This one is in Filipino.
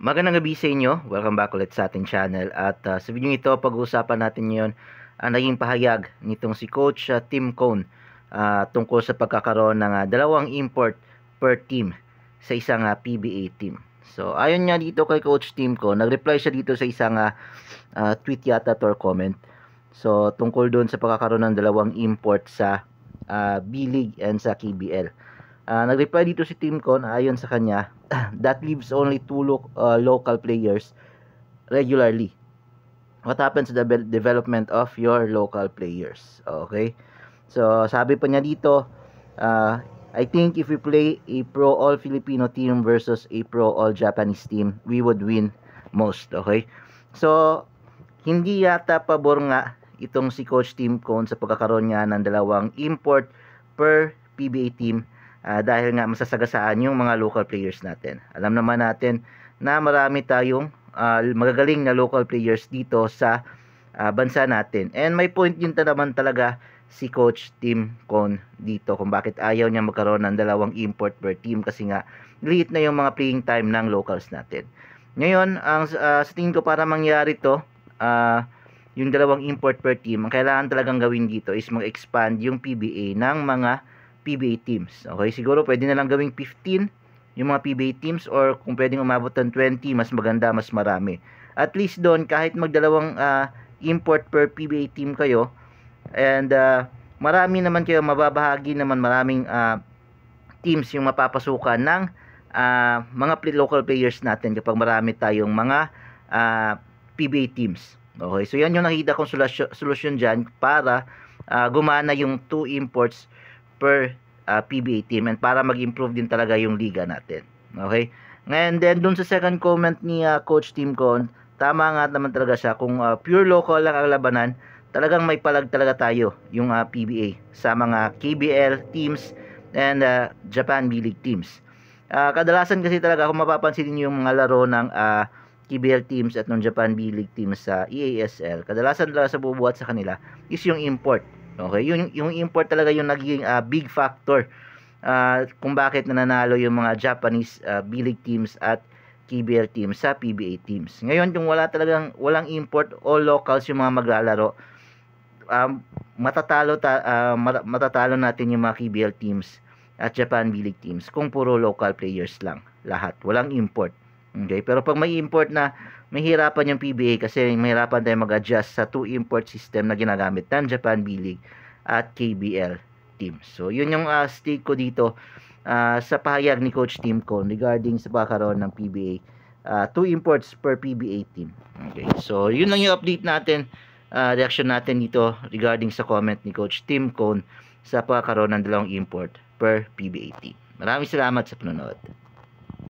Magandang gabi sa inyo. Welcome back ulit sa ating channel. At uh, sa video ito, pag-uusapan natin ngayon ang naging pahayag nitong si Coach uh, Tim Cohn uh, ah, tungkol sa pagkakaroon ng uh, dalawang import per team sa isang uh, PBA team. So, ayon nga dito kay Coach Tim Cohn, nag-reply siya dito sa isang uh, uh, tweet yata or comment. So, tungkol doon sa pagkakaroon ng dalawang import sa uh, B-League and sa KBL. Uh, nag-reply dito si Team Con ayon sa kanya, that leaves only two lo- uh, local players regularly. What happens to the development of your local players? Okay? So, sabi pa niya dito, uh, I think if we play a pro all Filipino team versus a pro all Japanese team, we would win most, okay? So, hindi yata pabor nga itong si Coach Team Cone sa pagkakaroon niya ng dalawang import per PBA team uh, dahil nga masasagasaan yung mga local players natin. Alam naman natin na marami tayong uh, magagaling na local players dito sa uh, bansa natin. And may point yun ta naman talaga si Coach Tim Con dito kung bakit ayaw niya magkaroon ng dalawang import per team kasi nga liit na yung mga playing time ng locals natin. Ngayon, ang uh, sa tingin ko para mangyari to, uh, yung dalawang import per team, ang kailangan talagang gawin dito is mag-expand yung PBA ng mga PBA teams. Okay, siguro pwede na lang gawing 15 yung mga PBA teams or kung pwedeng umabot ng 20, mas maganda, mas marami. At least doon, kahit magdalawang uh, import per PBA team kayo, and uh, marami naman kayo, mababahagi naman maraming uh, teams yung mapapasukan ng uh, mga local players natin kapag marami tayong mga uh, PBA teams. Okay, so yan yung nakita kong solusyon, solusyon dyan para uh, gumana yung two imports per uh, ah, PBA team and para mag-improve din talaga yung liga natin. Okay? Ngayon then dun sa second comment ni uh, coach Tim Con, tama nga naman talaga siya kung uh, pure local lang ang labanan, talagang may palag talaga tayo yung uh, PBA sa mga KBL teams and uh, Japan B League teams. Uh, kadalasan kasi talaga kung mapapansin niyo yung mga laro ng uh, KBL teams at ng Japan B League teams sa EASL, kadalasan talaga sa bubuhat sa kanila is yung import Okay, yung, yung import talaga yung naging uh, ah, big factor uh, kung bakit nananalo yung mga Japanese uh, ah, b teams at KBL teams sa PBA teams. Ngayon, yung wala talagang walang import o locals yung mga maglalaro, um, matatalo ta, uh, matatalo natin yung mga KBL teams at Japan bilig teams kung puro local players lang lahat, walang import. Okay, pero pag may import na mahirapan yung PBA kasi mahirapan tayo mag-adjust sa two import system na ginagamit ng Japan B-League at KBL team. So, yun yung uh, stake ko dito uh, sa pahayag ni Coach Tim Cone regarding sa pagkakaroon ng PBA. Uh, ah, two imports per PBA team. Okay, so yun lang yung update natin, uh, reaction natin dito regarding sa comment ni Coach Tim Cone sa pagkakaroon ng dalawang import per PBA team. Maraming salamat sa panonood.